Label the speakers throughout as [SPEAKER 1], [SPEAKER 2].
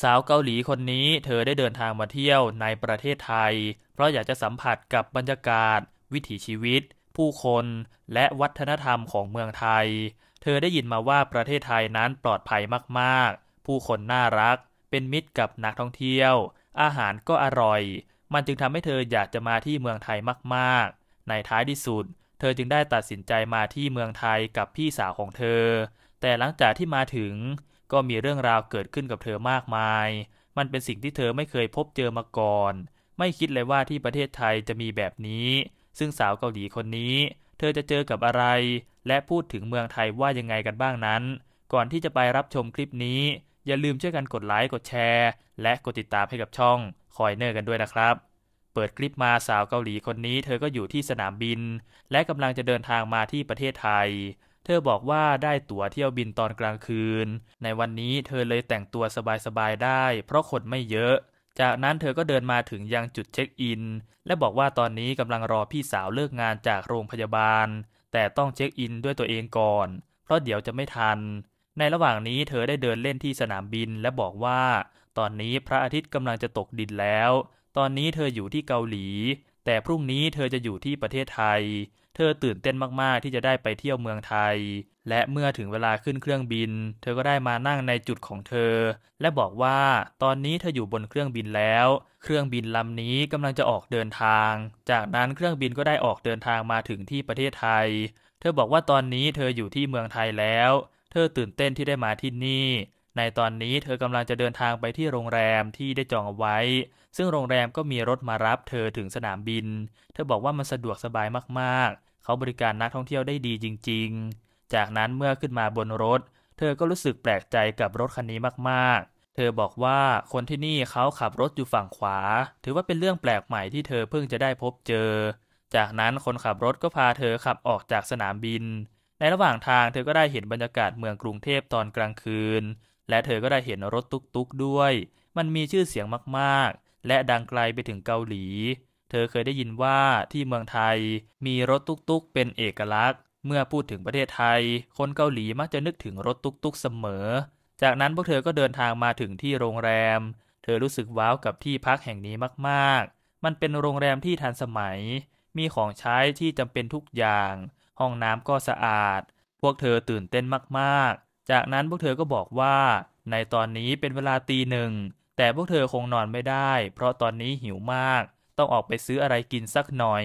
[SPEAKER 1] สาวเกาหลีคนนี้เธอได้เดินทางมาเที่ยวในประเทศไทยเพราะอยากจะสัมผัสกับบรรยากาศ วิถีชีวิต ผู้คน และวัฒนธรรมของเมืองไทย เธอได้ยินมาว่าประเทศไทยนั้นปลอดภัยมากๆ ผู้คนน่ารัก เป็นมิตรกับนักท่องเที่ยว อาหารก็อร่อย มันจึงทำให้เธออยากจะมาที่เมืองไทยมากๆ ในท้ายที่สุดเธอจึงได้ตัดสินใจมาที่เมืองไทยกับพี่สาวของเธอ แต่หลังจากที่มาถึงก็มีเรื่องราวเกิดขึ้นกับเธอมากมาย มันเป็นสิ่งที่เธอไม่เคยพบเจอมาก่อน ไม่คิดเลยว่าที่ประเทศไทยจะมีแบบนี้ ซึ่งสาวเกาหลีคนนี้ เธอจะเจอกับอะไร และพูดถึงเมืองไทยว่ายังไงกันบ้างนั้น ก่อนที่จะไปรับชมคลิปนี้ อย่าลืมช่วยกันกดไลค์ กดแชร์ และกดติดตามให้กับช่องคอยเนอร์กันด้วยนะครับ เปิดคลิปมาสาวเกาหลีคนนี้ เธอก็อยู่ที่สนามบิน และกำลังจะเดินทางมาที่ประเทศไทยเธอบอกว่าได้ตั๋วเที่ยวบินตอนกลางคืน ในวันนี้เธอเลยแต่งตัวสบายๆได้เพราะคนไม่เยอะ จากนั้นเธอก็เดินมาถึงยังจุดเช็คอินและบอกว่าตอนนี้กำลังรอพี่สาวเลิกงานจากโรงพยาบาล แต่ต้องเช็คอินด้วยตัวเองก่อนเพราะเดี๋ยวจะไม่ทัน ในระหว่างนี้เธอได้เดินเล่นที่สนามบินและบอกว่าตอนนี้พระอาทิตย์กำลังจะตกดินแล้ว ตอนนี้เธออยู่ที่เกาหลี แต่พรุ่งนี้เธอจะอยู่ที่ประเทศไทยเธอตื่นเต้นมาก ๆ ที่จะได้ไปเที่ยวเมืองไทย และเมื่อถึงเวลาขึ้นเครื่องบิน เธอก็ได้มานั่งในจุดของเธอ และบอกว่าตอนนี้เธออยู่บนเครื่องบินแล้ว เครื่องบินลำนี้กำลังจะออกเดินทาง จากนั้นเครื่องบินก็ได้ออกเดินทางมาถึงที่ประเทศไทย เธอบอกว่าตอนนี้เธออยู่ที่เมืองไทยแล้ว เธอตื่นเต้นที่ได้มาที่นี่ในตอนนี้เธอกำลังจะเดินทางไปที่โรงแรมที่ได้จองเอาไว้ ซึ่งโรงแรมก็มีรถมารับเธอถึงสนามบิน เธอบอกว่ามันสะดวกสบายมากๆ เขาบริการนักท่องเที่ยวได้ดีจริงๆ จากนั้นเมื่อขึ้นมาบนรถ เธอก็รู้สึกแปลกใจกับรถคันนี้มากๆ เธอบอกว่าคนที่นี่เขาขับรถอยู่ฝั่งขวา ถือว่าเป็นเรื่องแปลกใหม่ที่เธอเพิ่งจะได้พบเจอ จากนั้นคนขับรถก็พาเธอขับออกจากสนามบิน ในระหว่างทางเธอก็ได้เห็นบรรยากาศเมืองกรุงเทพตอนกลางคืนและเธอก็ได้เห็นรถตุ๊กๆด้วย มันมีชื่อเสียงมาก ๆ และดังไกลไปถึงเกาหลี เธอเคยได้ยินว่าที่เมืองไทยมีรถตุ๊กๆเป็นเอกลักษณ์ เมื่อพูดถึงประเทศไทย คนเกาหลีมักจะนึกถึงรถตุ๊กๆเสมอ จากนั้นพวกเธอก็เดินทางมาถึงที่โรงแรม เธอรู้สึกว้าวกับที่พักแห่งนี้มากๆ มันเป็นโรงแรมที่ทันสมัย มีของใช้ที่จำเป็นทุกอย่าง ห้องน้ำก็สะอาด พวกเธอตื่นเต้นมากๆจากนั้นพวกเธอก็บอกว่า ในตอนนี้เป็นเวลาตีหนึ่ง แต่พวกเธอคงนอนไม่ได้ เพราะตอนนี้หิวมาก ต้องออกไปซื้ออะไรกินสักหน่อย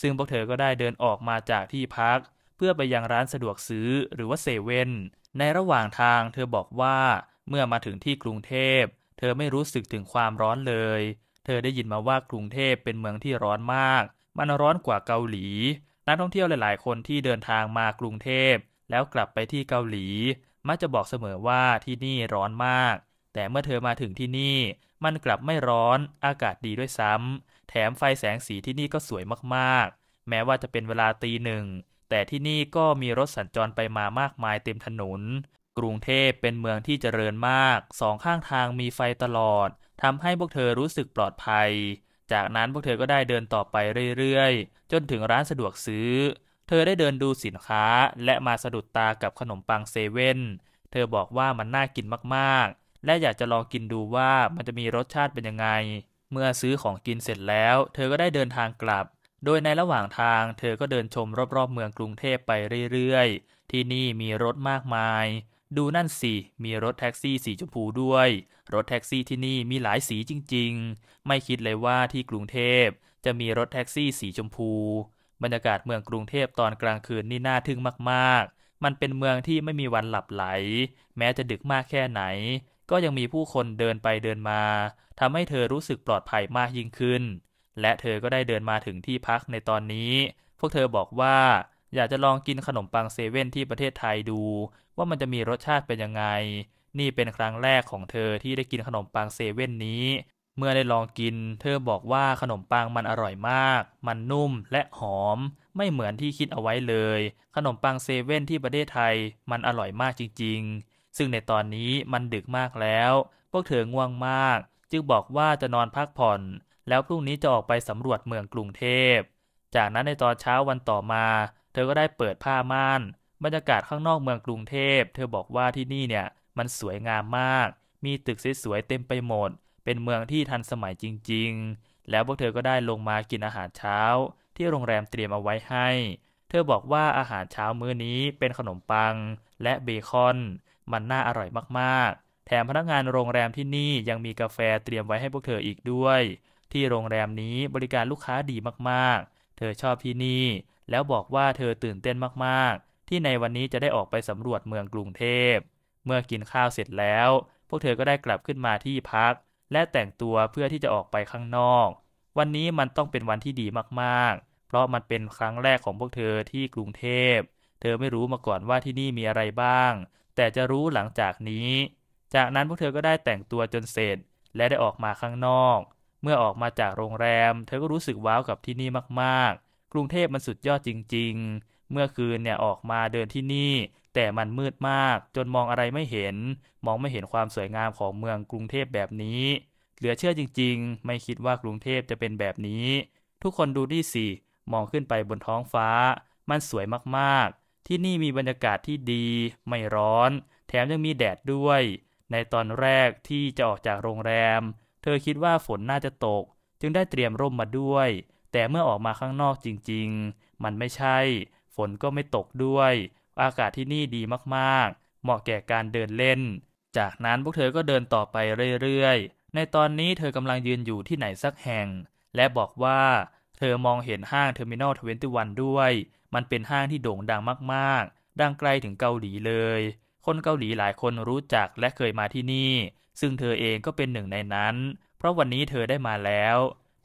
[SPEAKER 1] ซึ่งพวกเธอก็ได้เดินออกมาจากที่พัก เพื่อไปยังร้านสะดวกซื้อหรือว่าเซเว่นในระหว่างทางเธอบอกว่า เมื่อมาถึงที่กรุงเทพ เธอไม่รู้สึกถึงความร้อนเลย เธอได้ยินมาว่ากรุงเทพเป็นเมืองที่ร้อนมาก มันร้อนกว่าเกาหลี นักท่องเที่ยวหลายๆ คนที่เดินทางมากรุงเทพแล้วกลับไปที่เกาหลีมักจะบอกเสมอว่าที่นี่ร้อนมาก แต่เมื่อเธอมาถึงที่นี่มันกลับไม่ร้อน อากาศดีด้วยซ้ำแถมไฟแสงสีที่นี่ก็สวยมากๆ แม้ว่าจะเป็นเวลาตีหนึ่งแต่ที่นี่ก็มีรถสัญจรไปมามากมายเต็มถนน กรุงเทพเป็นเมืองที่เจริญมาก สองข้างทางมีไฟตลอดทำให้พวกเธอรู้สึกปลอดภัย จากนั้นพวกเธอก็ได้เดินต่อไปเรื่อยๆจนถึงร้านสะดวกซื้อเธอได้เดินดูสินค้าและมาสะดุดตากับขนมปังเซเว่น เธอบอกว่ามันน่ากินมาก ๆ และอยากจะลองกินดูว่ามันจะมีรสชาติเป็นยังไง เมื่อซื้อของกินเสร็จแล้ว เธอก็ได้เดินทางกลับ โดยในระหว่างทาง เธอก็เดินชมรอบ ๆเมืองกรุงเทพไปเรื่อยๆ ที่นี่มีรถมากมาย ดูนั่นสิ มีรถแท็กซี่สีชมพูด้วย รถแท็กซี่ที่นี่มีหลายสีจริง ๆ ไม่คิดเลยว่าที่กรุงเทพจะมีรถแท็กซี่สีชมพูบรรยากาศเมืองกรุงเทพตอนกลางคืนนี่น่าทึ่งมาก ๆ มันเป็นเมืองที่ไม่มีวันหลับไหล แม้จะดึกมากแค่ไหน ก็ยังมีผู้คนเดินไปเดินมา ทำให้เธอรู้สึกปลอดภัยมากยิ่งขึ้น และเธอก็ได้เดินมาถึงที่พักในตอนนี้ พวกเธอบอกว่า อยากจะลองกินขนมปังเซเว่นที่ประเทศไทยดู ว่ามันจะมีรสชาติเป็นยังไง นี่เป็นครั้งแรกของเธอที่ได้กินขนมปังเซเว่นนี้เมื่อได้ลองกิน เธอบอกว่าขนมปังมันอร่อยมาก มันนุ่มและหอม ไม่เหมือนที่คิดเอาไว้เลย ขนมปังเซเว่นที่ประเทศไทยมันอร่อยมากจริงๆ ซึ่งในตอนนี้มันดึกมากแล้ว พวกเธอง่วงมาก จึงบอกว่าจะนอนพักผ่อน แล้วพรุ่งนี้จะออกไปสำรวจเมืองกรุงเทพ จากนั้นในตอนเช้าวันต่อมา เธอก็ได้เปิดผ้าม่าน บรรยากาศข้างนอกเมืองกรุงเทพ เธอบอกว่าที่นี่เนี่ยมันสวยงามมาก มีตึกสวยๆเต็มไปหมดเป็นเมืองที่ทันสมัยจริงๆ แล้วพวกเธอก็ได้ลงมากินอาหารเช้า ที่โรงแรมเตรียมเอาไว้ให้ เธอบอกว่าอาหารเช้ามื้อนี้เป็นขนมปัง และเบคอน มันน่าอร่อยมากๆ แถมพนักงานโรงแรมที่นี่ยังมีกาแฟเตรียมไว้ให้พวกเธออีกด้วย ที่โรงแรมนี้บริการลูกค้าดีมากๆ เธอชอบที่นี่ แล้วบอกว่าเธอตื่นเต้นมากๆ ที่ในวันนี้จะได้ออกไปสำรวจเมืองกรุงเทพ เมื่อกินข้าวเสร็จแล้ว พวกเธอก็ได้กลับขึ้นมาที่พักและแต่งตัวเพื่อที่จะออกไปข้างนอก วันนี้มันต้องเป็นวันที่ดีมากๆ เพราะมันเป็นครั้งแรกของพวกเธอที่กรุงเทพ เธอไม่รู้มาก่อนว่าที่นี่มีอะไรบ้าง แต่จะรู้หลังจากนี้ จากนั้นพวกเธอก็ได้แต่งตัวจนเสร็จ และได้ออกมาข้างนอก เมื่อออกมาจากโรงแรม เธอก็รู้สึกว้าว กับที่นี่มากๆ กรุงเทพมันสุดยอดจริงๆ เมื่อคืนเนี่ยออกมาเดินที่นี่แต่มันมืดมาก จนมองอะไรไม่เห็น มองไม่เห็นความสวยงามของเมืองกรุงเทพแบบนี้ เหลือเชื่อจริงๆ ไม่คิดว่ากรุงเทพจะเป็นแบบนี้ ทุกคนดูดีสิมองขึ้นไปบนท้องฟ้า มันสวยมากๆ ที่นี่มีบรรยากาศที่ดี ไม่ร้อน แถมยังมีแดดด้วย ในตอนแรกที่จะออกจากโรงแรม เธอคิดว่าฝนน่าจะตก จึงได้เตรียมร่มมาด้วย แต่เมื่อออกมาข้างนอกจริงๆ มันไม่ใช่ ฝนก็ไม่ตกด้วยอากาศที่นี่ดีมากๆ เหมาะแก่การเดินเล่น จากนั้นพวกเธอก็เดินต่อไปเรื่อย ๆ ในตอนนี้เธอกำลังยืนอยู่ที่ไหนสักแห่ง และบอกว่า เธอมองเห็นห้างเทอร์มินอลทเวนตี้วันด้วย มันเป็นห้างที่โด่งดังมากๆ ดังไกลถึงเกาหลีเลย คนเกาหลีหลายคนรู้จักและเคยมาที่นี่ ซึ่งเธอเองก็เป็นหนึ่งในนั้น เพราะวันนี้เธอได้มาแล้ว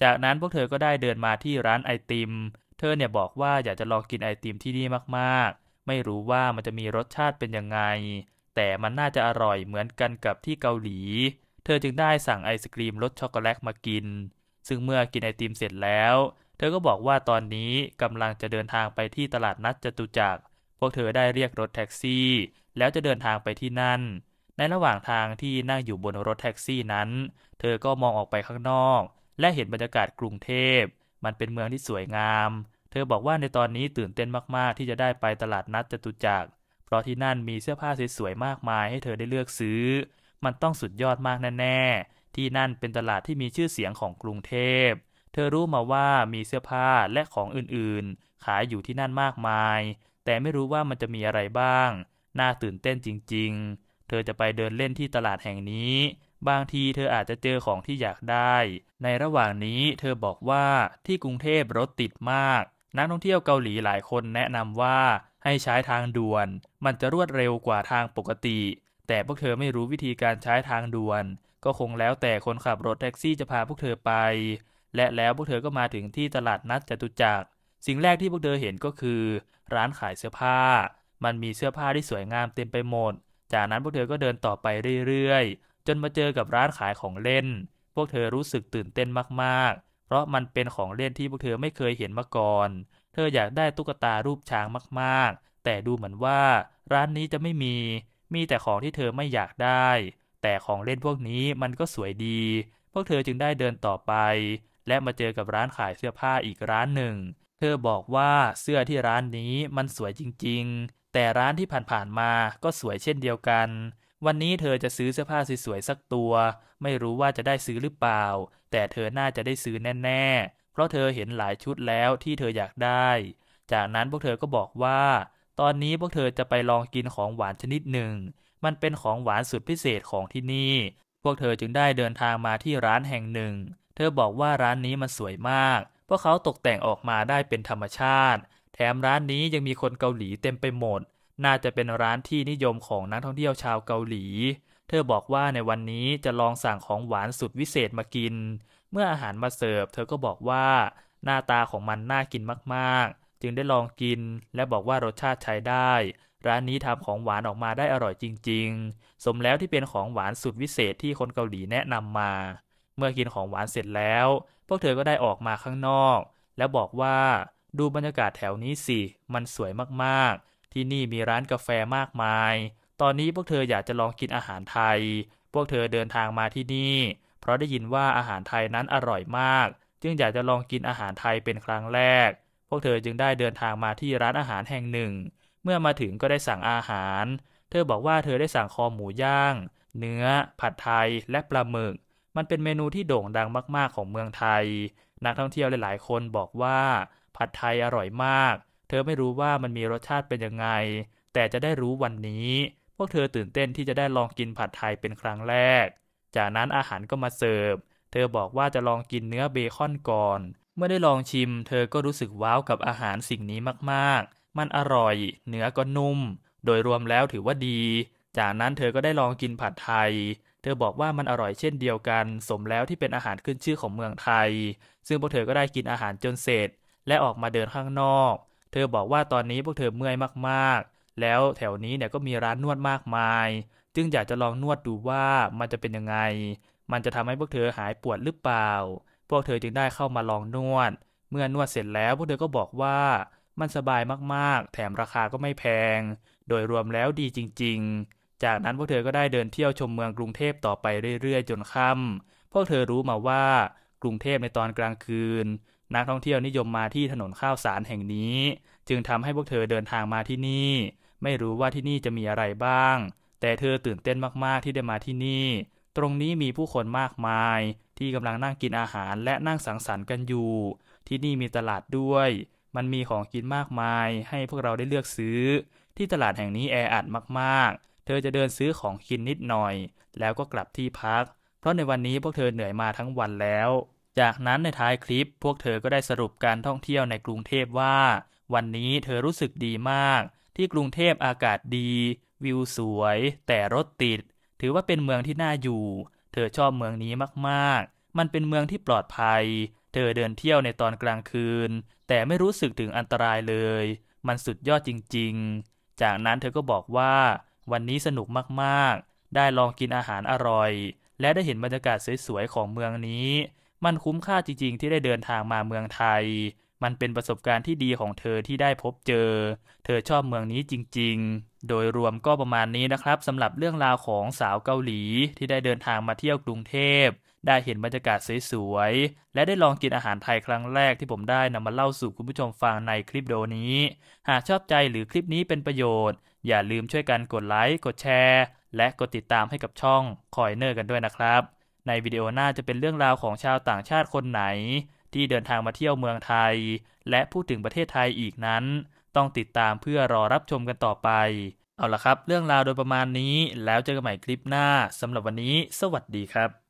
[SPEAKER 1] จากนั้นพวกเธอก็ได้เดินมาที่ร้านไอติม เธอเนี่ยบอกว่าอยากจะลองกินไอติมที่นี่มากๆไม่รู้ว่ามันจะมีรสชาติเป็นยังไง แต่มันน่าจะอร่อยเหมือนกันกับที่เกาหลี เธอจึงได้สั่งไอศครีมรสช็อกโกแลตมากิน ซึ่งเมื่อกินไอติมเสร็จแล้ว เธอก็บอกว่าตอนนี้กำลังจะเดินทางไปที่ตลาดนัดจตุจักร พวกเธอได้เรียกรถแท็กซี่ แล้วจะเดินทางไปที่นั่น ในระหว่างทางที่นั่งอยู่บนรถแท็กซี่นั้น เธอก็มองออกไปข้างนอก และเห็นบรรยากาศกรุงเทพ มันเป็นเมืองที่สวยงามธอบอกว่าในตอนนี้ตื่นเต้นมากๆ ที่จะได้ไปตลาดนัดจตุจักร เพราะที่นั่นมีเสื้อผ้าสวยๆ มากมายให้เธอได้เลือกซื้อ มันต้องสุดยอดมากแน่ๆ ที่นั่นเป็นตลาดที่มีชื่อเสียงของกรุงเทพ เธอรู้มาว่ามีเสื้อผ้าและของอื่นๆ ขายอยู่ที่นั่นมากมาย แต่ไม่รู้ว่ามันจะมีอะไรบ้าง น่าตื่นเต้นจริงๆ เธอจะไปเดินเล่นที่ตลาดแห่งนี้ บางทีเธออาจจะเจอของที่อยากได้ ในระหว่างนี้เธอบอกว่าที่กรุงเทพรถติดมากนักท่องเที่ยวเกาหลีหลายคนแนะนำว่า ให้ใช้ทางด่วน มันจะรวดเร็วกว่าทางปกติ แต่พวกเธอไม่รู้วิธีการใช้ทางด่วน ก็คงแล้วแต่คนขับรถแท็กซี่จะพาพวกเธอไป และแล้วพวกเธอก็มาถึงที่ตลาดนัดจตุจักรสิ่งแรกที่พวกเธอเห็นก็คือ ร้านขายเสื้อผ้า มันมีเสื้อผ้าที่สวยงามเต็มไปหมด จากนั้นพวกเธอก็เดินต่อไปเรื่อยๆ จนมาเจอกับร้านขายของเล่น พวกเธอรู้สึกตื่นเต้นมากเพราะมันเป็นของเล่นที่พวกเธอไม่เคยเห็นมาก่อน เธออยากได้ตุ๊กตารูปช้างมากๆ แต่ดูเหมือนว่าร้านนี้จะไม่มี มีแต่ของที่เธอไม่อยากได้ แต่ของเล่นพวกนี้มันก็สวยดี พวกเธอจึงได้เดินต่อไป และมาเจอกับร้านขายเสื้อผ้าอีกร้านหนึ่ง เธอบอกว่าเสื้อที่ร้านนี้มันสวยจริงๆ แต่ร้านที่ผ่านๆมาก็สวยเช่นเดียวกันวันนี้เธอจะซื้อเสื้อผ้าสวยๆสักตัว ไม่รู้ว่าจะได้ซื้อหรือเปล่า แต่เธอน่าจะได้ซื้อแน่ๆ เพราะเธอเห็นหลายชุดแล้วที่เธออยากได้ จากนั้นพวกเธอก็บอกว่า ตอนนี้พวกเธอจะไปลองกินของหวานชนิดหนึ่ง มันเป็นของหวานสุดพิเศษของที่นี่ พวกเธอจึงได้เดินทางมาที่ร้านแห่งหนึ่ง เธอบอกว่าร้านนี้มันสวยมากพวกเขาตกแต่งออกมาได้เป็นธรรมชาติ แถมร้านนี้ยังมีคนเกาหลีเต็มไปหมดน่าจะเป็นร้านที่นิยมของนักท่องเที่ยวชาวเกาหลี เธอบอกว่าในวันนี้จะลองสั่งของหวานสุดวิเศษมากิน เมื่ออาหารมาเสิร์ฟเธอก็บอกว่า หน้าตาของมันน่ากินมาก ๆ จึงได้ลองกินและบอกว่ารสชาติใช้ได้ ร้านนี้ทำของหวานออกมาได้อร่อยจริง ๆ สมแล้วที่เป็นของหวานสุดวิเศษที่คนเกาหลีแนะนำมา เมื่อกินของหวานเสร็จแล้วพวกเธอก็ได้ออกมาข้างนอก และบอกว่าดูบรรยากาศแถวนี้สิ มันสวยมาก ๆที่นี่มีร้านกาแฟมากมาย ตอนนี้พวกเธออยากจะลองกินอาหารไทย พวกเธอเดินทางมาที่นี่เพราะได้ยินว่าอาหารไทยนั้นอร่อยมาก จึงอยากจะลองกินอาหารไทยเป็นครั้งแรก พวกเธอจึงได้เดินทางมาที่ร้านอาหารแห่งหนึ่ง เมื่อมาถึงก็ได้สั่งอาหาร เธอบอกว่าเธอได้สั่งคอหมูย่าง เนื้อ ผัดไทยและปลาหมึก มันเป็นเมนูที่โด่งดังมากๆของเมืองไทย นักท่องเที่ยวหลายๆ คนบอกว่าผัดไทยอร่อยมากเธอไม่รู้ว่ามันมีรสชาติเป็นยังไง แต่จะได้รู้วันนี้ พวกเธอตื่นเต้นที่จะได้ลองกินผัดไทยเป็นครั้งแรก จากนั้นอาหารก็มาเสิร์ฟ เธอบอกว่าจะลองกินเนื้อเบคอนก่อน เมื่อได้ลองชิม เธอก็รู้สึกว้าวกับอาหารสิ่งนี้มากๆ มันอร่อย เนื้อก็นุ่ม โดยรวมแล้วถือว่าดี จากนั้นเธอก็ได้ลองกินผัดไทย เธอบอกว่ามันอร่อยเช่นเดียวกัน สมแล้วที่เป็นอาหารขึ้นชื่อของเมืองไทย ซึ่งพวกเธอก็ได้กินอาหารจนเสร็จ และออกมาเดินข้างนอกเธอบอกว่าตอนนี้พวกเธอเมื่อยมากๆ แล้วแถวนี้เนี่ยก็มีร้านนวดมากมาย จึงอยากจะลองนวดดูว่ามันจะเป็นยังไง มันจะทำให้พวกเธอหายปวดหรือเปล่า พวกเธอจึงได้เข้ามาลองนวด เมื่อนวดเสร็จแล้วพวกเธอก็บอกว่ามันสบายมากๆ แถมราคาก็ไม่แพง โดยรวมแล้วดีจริง ๆ จากนั้นพวกเธอก็ได้เดินเที่ยวชมเมืองกรุงเทพต่อไปเรื่อย ๆ จนค่ำพวกเธอรู้มาว่ากรุงเทพในตอนกลางคืนนักท่องเที่ยวนิยมมาที่ถนนข้าวสารแห่งนี้ จึงทำให้พวกเธอเดินทางมาที่นี่ ไม่รู้ว่าที่นี่จะมีอะไรบ้าง แต่เธอตื่นเต้นมากๆที่ได้มาที่นี่ ตรงนี้มีผู้คนมากมายที่กำลังนั่งกินอาหารและนั่งสังสรรค์กันอยู่ ที่นี่มีตลาดด้วย มันมีของกินมากมาย ให้พวกเราได้เลือกซื้อ ที่ตลาดแห่งนี้แออัดมาก ๆ เธอจะเดินซื้อของกินนิดหน่อย แล้วก็กลับที่พัก เพราะในวันนี้พวกเธอเหนื่อยมาทั้งวันแล้วจากนั้นในท้ายคลิปพวกเธอก็ได้สรุปการท่องเที่ยวในกรุงเทพว่า วันนี้เธอรู้สึกดีมาก ที่กรุงเทพอากาศดี วิวสวย แต่รถติด ถือว่าเป็นเมืองที่น่าอยู่ เธอชอบเมืองนี้มากๆ มันเป็นเมืองที่ปลอดภัย เธอเดินเที่ยวในตอนกลางคืน แต่ไม่รู้สึกถึงอันตรายเลย มันสุดยอดจริง ๆ จากนั้นเธอก็บอกว่า วันนี้สนุกมากๆ ได้ลองกินอาหารอร่อย และได้เห็นบรรยากาศสวยๆของเมืองนี้มันคุ้มค่าจริงๆ ที่ได้เดินทางมาเมืองไทย มันเป็นประสบการณ์ที่ดีของเธอที่ได้พบเจอ เธอชอบเมืองนี้จริง ๆ โดยรวมก็ประมาณนี้นะครับสำหรับเรื่องราวของสาวเกาหลีที่ได้เดินทางมาเที่ยวกรุงเทพ ได้เห็นบรรยากาศสวยๆ และได้ลองกินอาหารไทยครั้งแรกที่ผมได้นำมาเล่าสู่คุณผู้ชมฟังในคลิปโดนี้ หากชอบใจหรือคลิปนี้เป็นประโยชน์ อย่าลืมช่วยกันกดไลค์ กดแชร์ และกดติดตามให้กับช่องคอยเนอร์กันด้วยนะครับในวิดีโอหน้าจะเป็นเรื่องราวของชาวต่างชาติคนไหน ที่เดินทางมาเที่ยวเมืองไทย และพูดถึงประเทศไทยอีกนั้น ต้องติดตามเพื่อรอรับชมกันต่อไป เอาละครับ เรื่องราวโดยประมาณนี้แล้วเจอกันใหม่คลิปหน้าสำหรับวันนี้ สวัสดีครับ